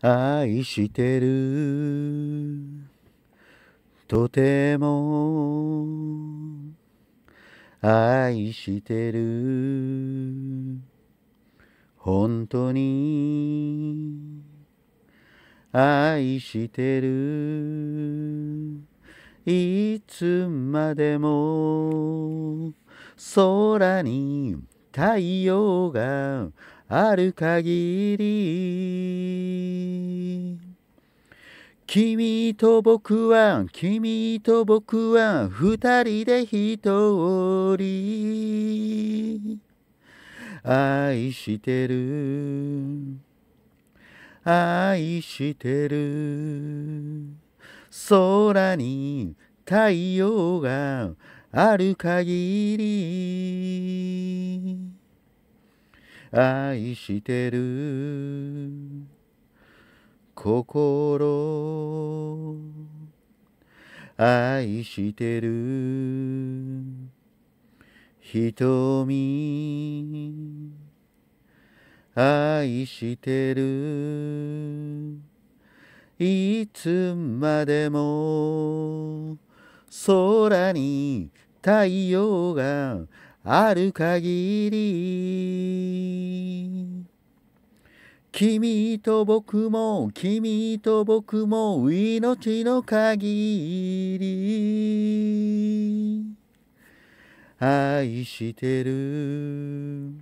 愛してるとても愛してる本当に愛してるいつまでも空に太陽がある限り君と僕は、君と僕は、二人で一人。愛してる。愛してる。空に太陽がある限り。愛してる。心愛してる瞳愛してるいつまでも空に太陽がある限り君と僕も君と僕も命の限り愛してる